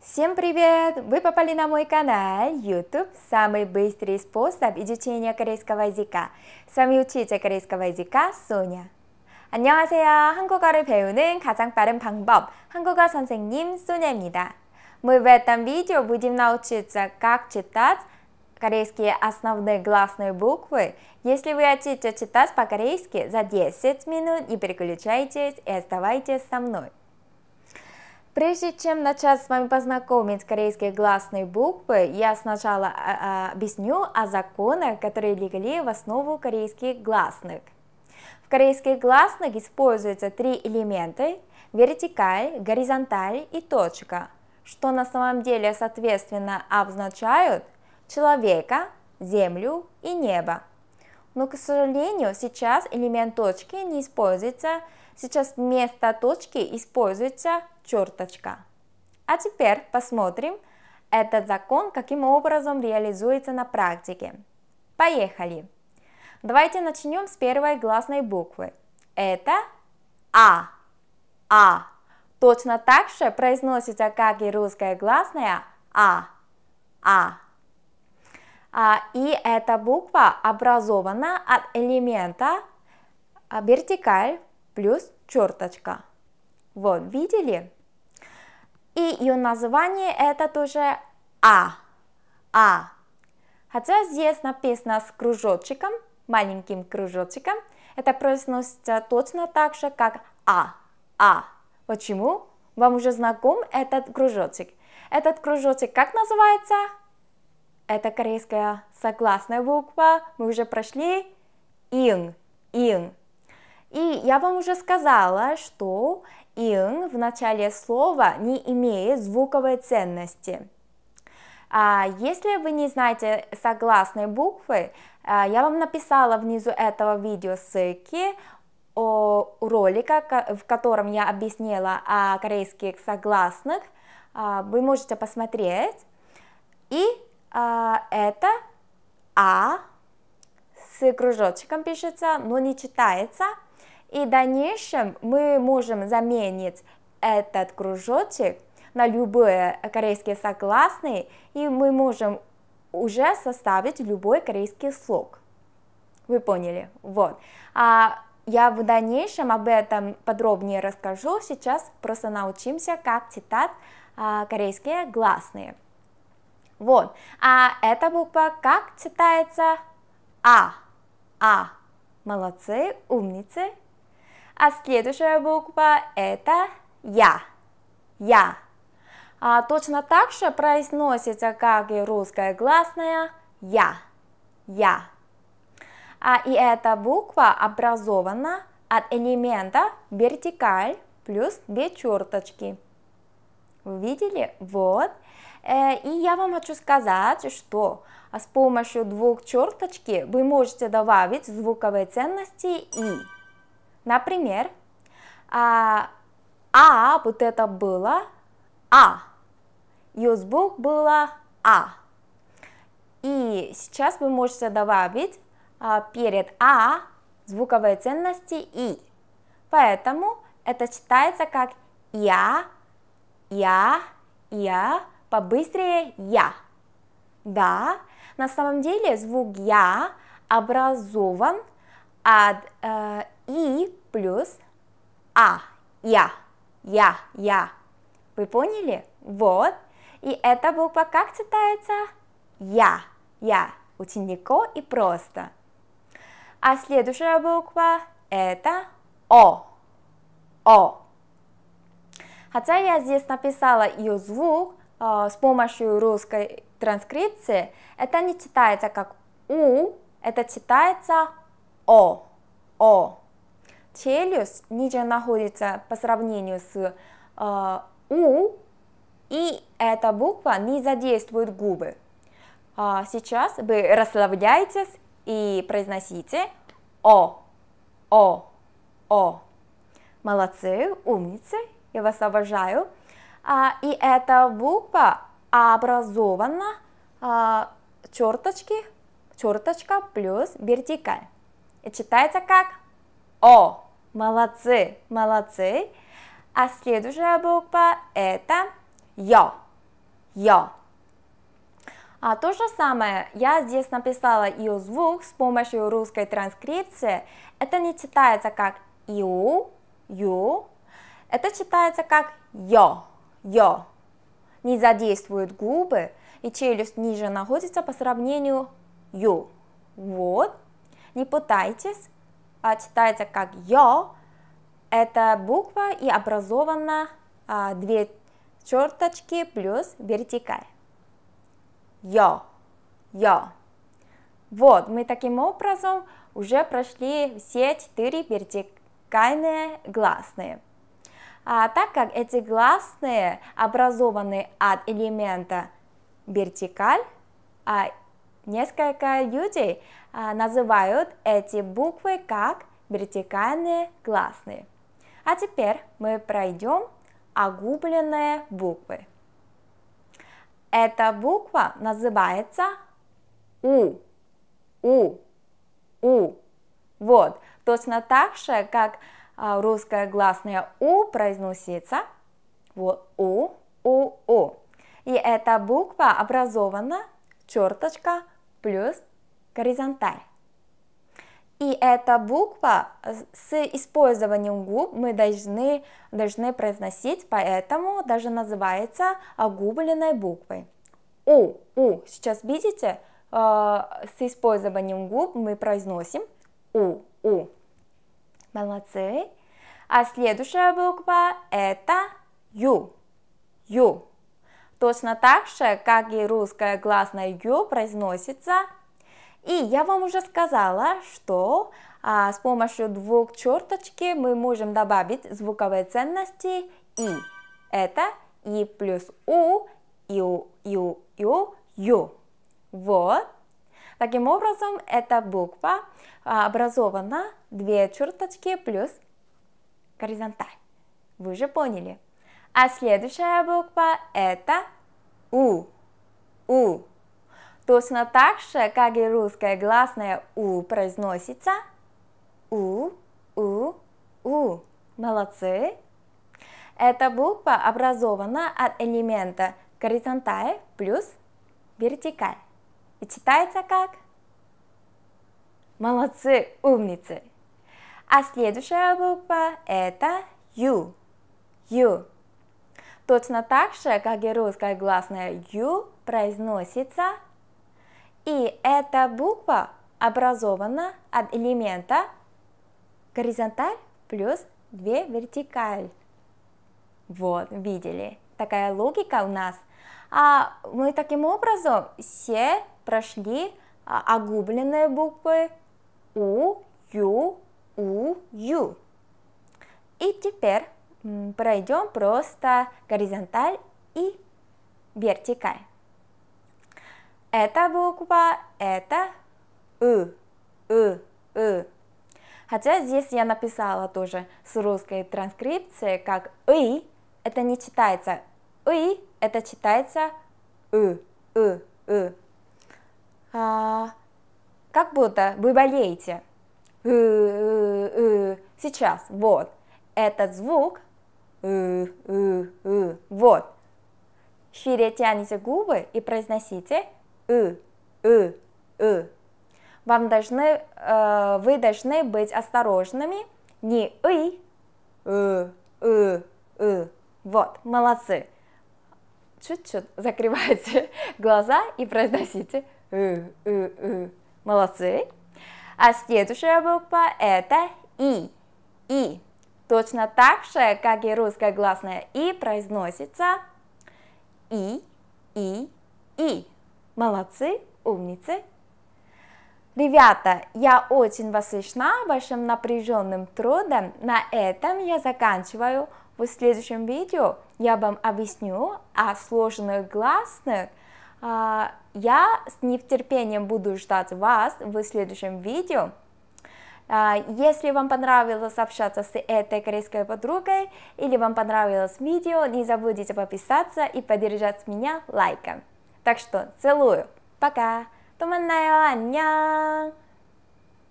Всем привет! Вы попали на мой канал YouTube «Самый быстрый способ изучения корейского языка». С вами учитель корейского языка Соня. 안녕하세요. 한국어를 배우는 가장 빠른 방법, 한국어 선생님 Соня입니다. Мы в этом видео будем научиться, как читать корейские основные гласные буквы. Если вы хотите читать по-корейски за 10 минут, не переключайтесь и оставайтесь со мной. Прежде чем начать с вами познакомить корейские гласные буквы, я сначала а, а, объясню о законах, которые легли в основу корейских гласных. В корейских гласных используются три элемента – вертикаль, горизонталь и точка, что на самом деле соответственно обозначают человека, землю и небо. Но, к сожалению, сейчас элемент точки не используется, сейчас вместо точки используется черточка. А теперь посмотрим этот закон, каким образом реализуется на практике. Поехали! Давайте начнем с первой гласной буквы. Это А. А. Точно так же произносится, как и русская гласная А. А. а и эта буква образована от элемента а, вертикаль плюс черточка. Вот, видели? И ее название это тоже А. А. Хотя здесь написано с кружочком, маленьким кружочком, это произносится точно так же, как А. А. Почему? Вам уже знаком этот кружочек. Этот кружочек как называется? Это корейская согласная буква. Мы уже прошли ин, ин. И я вам уже сказала, что «ин» в начале слова не имеет звуковой ценности. А если вы не знаете согласной буквы, а, я вам написала внизу этого видео ссылки о ролика, в котором я объяснила о корейских согласных. А, вы можете посмотреть. И а, это «а» с кружочком пишется, но не читается – и в дальнейшем мы можем заменить этот кружочек на любые корейские согласные, и мы можем уже составить любой корейский слог. Вы поняли? Вот. А я в дальнейшем об этом подробнее расскажу. Сейчас просто научимся, как читать а, корейские гласные. Вот. А эта буква как читается? А. А. Молодцы, умницы. А следующая буква это я. Я. А точно так же произносится, как и русская гласная я. Я. А и эта буква образована от элемента вертикаль плюс две черточки. Вы видели? Вот. Э, и я вам хочу сказать, что а, с помощью двух черточки вы можете добавить звуковые ценности и Например, а, а вот это было а, юзбук было а. И сейчас вы можете добавить а, перед а звуковые ценности и. Поэтому это читается как я, я, я, побыстрее я. Да, на самом деле звук я образован от э, и плюс а, я, я, я. Вы поняли? Вот. И эта буква как читается? Я, я. Очень легко и просто. А следующая буква это О. О. Хотя я здесь написала ее звук э, с помощью русской транскрипции, это не читается как У, это читается О. О челюсть ниже находится по сравнению с э, у, и эта буква не задействует губы. А сейчас вы расслабляйтесь и произносите о, о, о. Молодцы, умницы, я вас обожаю. А, и эта буква образована а, черточки, черточка плюс вертикаль. И читается как о. Молодцы, молодцы. А следующая буква это Ё. Ё. А то же самое, я здесь написала ее звук с помощью русской транскрипции. Это не читается как ю, ю, это читается как йо, йо. Не задействует губы, и челюсть ниже находится по сравнению ю. Вот, не пытайтесь, а читается как «ё», это буква и образована а, две черточки плюс вертикаль. «Ё», «ё». Вот, мы таким образом уже прошли все четыре вертикальные гласные. А так как эти гласные образованы от элемента вертикаль, а Несколько людей а, называют эти буквы как вертикальные гласные. А теперь мы пройдем огубленные буквы. Эта буква называется У. У. У. Вот, точно так же, как а, русское гласное У произносится. Вот У, У, У. И эта буква образована черточка плюс горизонталь. И эта буква с использованием губ мы должны, должны произносить, поэтому даже называется огубленной буквой. У, у, сейчас видите, э, с использованием губ мы произносим у, у. Молодцы. А следующая буква это ю, ю точно так же, как и русская гласная ю произносится. И я вам уже сказала, что а, с помощью двух черточки мы можем добавить звуковые ценности и. Это и плюс у, ю, ю, ю, ю. Вот. Таким образом, эта буква а, образована две черточки плюс горизонталь. Вы же поняли. А следующая буква это У. У. Точно так же, как и русское гласное У произносится У, У, У. Молодцы! Эта буква образована от элемента горизонталь плюс вертикаль. И читается как? Молодцы, умницы! А следующая буква это Ю. Ю. Точно так же, как и русское гласное «ю» произносится и эта буква образована от элемента горизонталь плюс две вертикаль. Вот, видели, такая логика у нас. А мы таким образом все прошли а, огубленные буквы У, Ю, У, Ю. И теперь пройдем просто горизонталь и вертикаль. Эта буква это «ы», «ы», «ы». Хотя здесь я написала тоже с русской транскрипцией, как «ы», это не читается «ы», это читается «ы», «ы», «ы». А, как будто вы болеете. «ы», «ы», «ы». Сейчас, вот, этот звук – э, э, э. Вот. Шире тяните губы и произносите э, э, э. Вам должны, э, вы должны быть осторожными. Не «ы», «э», «э», «э». Вот, молодцы. Чуть-чуть закрывайте глаза и произносите «э», «э», «э». Молодцы. А следующая буква – это «и», «и» точно так же, как и русское гласное «и» произносится «и», «и», «и». Молодцы, умницы. Ребята, я очень восхищена вашим напряженным трудом. На этом я заканчиваю. В следующем видео я вам объясню о сложных гласных. А, я с нетерпением буду ждать вас в следующем видео. А, если вам понравилось общаться с этой корейской подругой или вам понравилось видео, не забудьте подписаться и поддержать меня лайком. Так что целую, пока, туманная, 안녕!